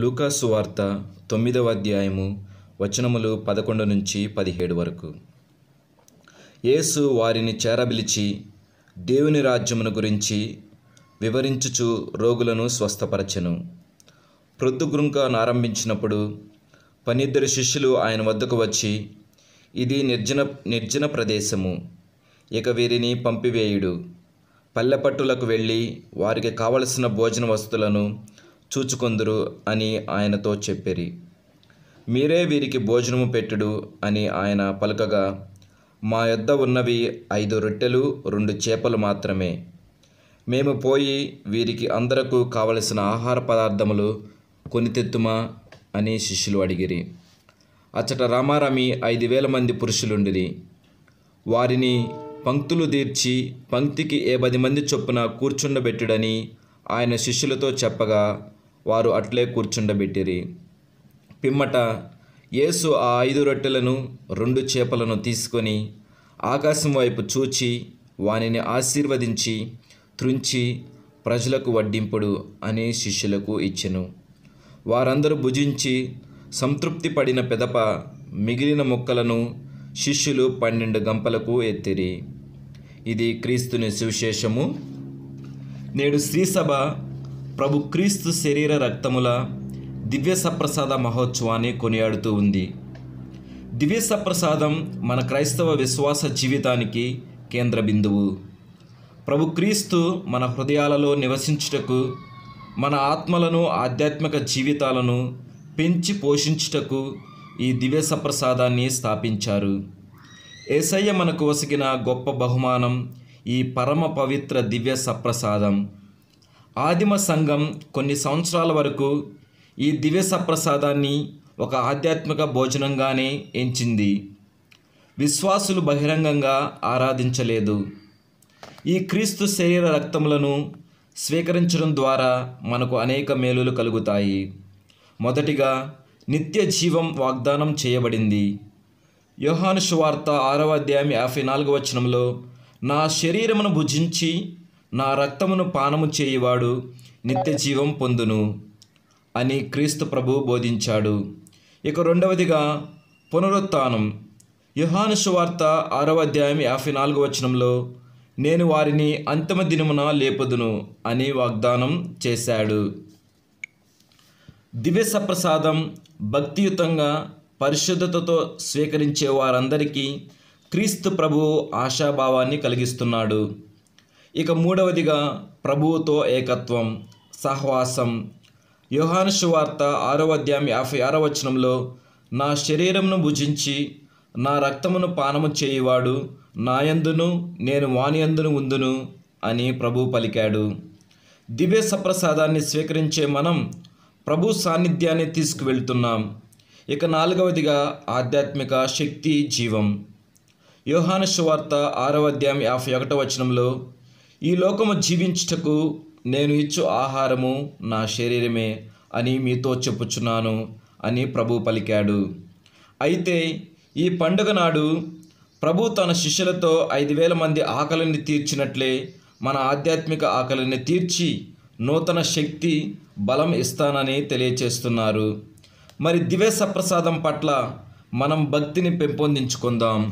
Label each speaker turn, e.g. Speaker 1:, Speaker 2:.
Speaker 1: లూకాసు వార్త తొమ్మిదవ అధ్యాయము వచనములు పదకొండు నుంచి పదిహేడు వరకు యేసు వారిని చేరబిలిచి దేవుని రాజ్యమును గురించి వివరించుచు రోగులను స్వస్థపరచెను ఆరంభించినప్పుడు పనిద్దరు శిష్యులు ఆయన వద్దకు వచ్చి ఇది నిర్జన నిర్జన ప్రదేశము ఇక వీరిని పంపివేయుడు పల్లెపట్టులకు వెళ్ళి వారికి కావలసిన భోజన వస్తువులను చూచుకొందురు అని ఆయనతో చెప్పిరి మీరే వీరికి భోజనము పెట్టుడు అని ఆయన పలుకగా మా యొద్ద ఉన్నవి ఐదు రొట్టెలు రెండు చేపలు మాత్రమే మేము పోయి వీరికి అందరకు కావలసిన ఆహార పదార్థములు కొని తెత్తుమా అని శిష్యులు అడిగిరి అచ్చట రామారామి ఐదు వేల మంది పురుషులుండిరి వారిని పంక్తులు తీర్చి పంక్తికి ఏ పది మంది చొప్పున కూర్చుండబెట్టుడని ఆయన శిష్యులతో చెప్పగా వారు అట్లే కూర్చుండబెట్టిరి పిమ్మట యేసు ఆ ఐదు రొట్టెలను రెండు చేపలను తీసుకొని ఆకాశం వైపు చూచి వానిని ఆశీర్వదించి త్రుంచి ప్రజలకు వడ్డింపుడు అని శిష్యులకు ఇచ్చెను వారందరూ భుజించి సంతృప్తి పడిన పెదప మిగిలిన మొక్కలను శిష్యులు పన్నెండు గంపలకు ఎత్తిరి ఇది క్రీస్తుని సువిశేషము నేడు శ్రీసభ ప్రభు క్రీస్తు శరీర రక్తముల దివ్య సప్రసాద మహోత్సవాన్ని కొనియాడుతూ ఉంది దివ్య సప్రసాదం మన క్రైస్తవ విశ్వాస జీవితానికి కేంద్ర బిందువు ప్రభు క్రీస్తు మన హృదయాలలో నివసించుటకు మన ఆత్మలను ఆధ్యాత్మిక జీవితాలను పెంచి పోషించుటకు ఈ దివ్య సప్రసాదాన్ని స్థాపించారు ఏసయ్య మనకు వసిగిన గొప్ప బహుమానం ఈ పరమ పవిత్ర దివ్య సప్రసాదం ఆదిమ సంఘం కొన్ని సంవత్సరాల వరకు ఈ దివ్య సప్రసాదాన్ని ఒక ఆధ్యాత్మిక భోజనంగానే ఎంచింది విశ్వాసులు బహిరంగంగా ఆరాధించలేదు ఈ క్రీస్తు శరీర రక్తములను స్వీకరించడం ద్వారా మనకు అనేక మేలులు కలుగుతాయి మొదటిగా నిత్య జీవం వాగ్దానం చేయబడింది యోహాను ఆరవ అధ్యాయం యాభై నాలుగవ వచనంలో నా శరీరమును భుజించి నా రక్తమును పానము చేయువాడు నిత్య జీవం పొందును అని క్రీస్తు ప్రభు బోధించాడు ఇక రెండవదిగా పునరుత్నం యుహాను సువార్త ఆరవ అధ్యాయం యాభై నాలుగు వచనంలో నేను వారిని అంతిమ దినమున లేపదును అని వాగ్దానం చేశాడు దివ్య సప్రసాదం భక్తియుతంగా పరిశుద్ధతతో స్వీకరించే వారందరికీ క్రీస్తు ప్రభు ఆశాభావాన్ని కలిగిస్తున్నాడు ఇక మూడవదిగా ప్రభువుతో ఏకత్వం సహవాసం యోహానుషు వార్త ఆరవ అధ్యాయం యాభై ఆరో వచనంలో నా శరీరంను భుజించి నా రక్తమును పానము చేయువాడు నాయందును నేను వానియందును ఉందును అని ప్రభు పలికాడు దివ్య సప్రసాదాన్ని స్వీకరించే మనం ప్రభు సాన్నిధ్యాన్ని తీసుకువెళ్తున్నాం ఇక నాలుగవదిగా ఆధ్యాత్మిక శక్తి జీవం యోహానుషు వార్త ఆరవ అధ్యాయం యాభై ఒకటో వచనంలో ఈ లోకము జీవించుటకు నేను ఇచ్చు ఆహారము నా శరీరమే అని మీతో చెప్పుచున్నాను అని ప్రభు పలికాడు అయితే ఈ పండుగ నాడు ప్రభు తన శిష్యులతో ఐదు వేల మంది ఆకలిని తీర్చినట్లే మన ఆధ్యాత్మిక ఆకలిని తీర్చి నూతన శక్తి బలం ఇస్తానని తెలియచేస్తున్నారు మరి దివ్య సప్రసాదం పట్ల మనం భక్తిని పెంపొందించుకుందాం